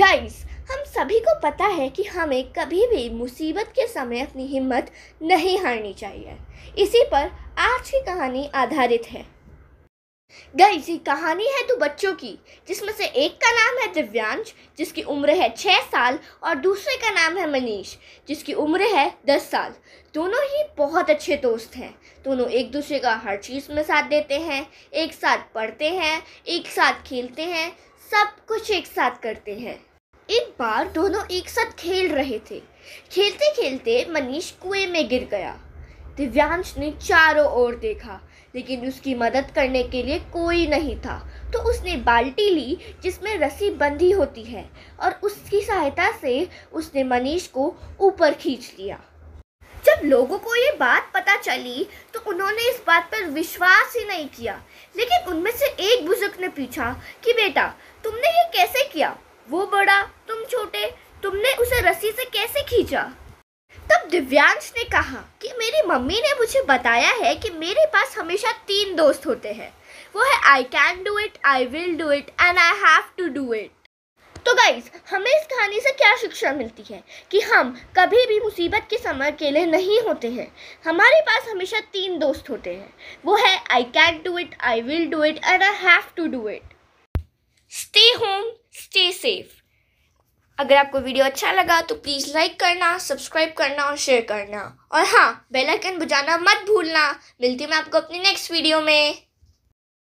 guys हम सभी को पता है कि हमें कभी भी मुसीबत के समय अपनी हिम्मत नहीं हारनी चाहिए इसी पर आज की कहानी आधारित है गाइस ये कहानी है दो बच्चों की जिसमें से एक का नाम है दिव्यांश जिसकी उम्र है छः साल और दूसरे का नाम है मनीष जिसकी उम्र है दस साल दोनों ही बहुत अच्छे दोस्त हैं दोनों एक दूसरे का हर चीज़ में साथ देते हैं एक साथ पढ़ते हैं एक साथ खेलते हैं सब कुछ एक साथ करते हैं एक बार दोनों एक साथ खेल रहे थे खेलते खेलते मनीष कुएं में गिर गया दिव्यांश ने चारों ओर देखा लेकिन उसकी मदद करने के लिए कोई नहीं था तो उसने बाल्टी ली जिसमें रस्सी बंधी होती है और उसकी सहायता से उसने मनीष को ऊपर खींच लिया जब लोगों को ये बात पता चली तो उन्होंने इस बात पर विश्वास ही नहीं किया लेकिन उनमें से एक बुजुर्ग ने पूछा कि बेटा तुमने ये कैसे किया वो बड़ा तुम छोटे तुमने उसे रस्सी से कैसे खींचा तब दिव्यांश ने कहा कि मेरी मम्मी ने मुझे बताया है कि मेरे पास हमेशा तीन दोस्त होते हैं वो है I can do it I will do it and I have to do it तो गाइज हमें इस कहानी से क्या शिक्षा मिलती है कि हम कभी भी मुसीबत के समय अकेले नहीं होते हैं हमारे पास हमेशा तीन दोस्त होते हैं वो है I can do it I will do it and I have to do it stay home stay safe अगर आपको वीडियो अच्छा लगा तो प्लीज़ लाइक करना सब्सक्राइब करना और शेयर करना और हाँ बेल आइकन बजाना मत भूलना मिलती हूँ मैं आपको अपनी नेक्स्ट वीडियो में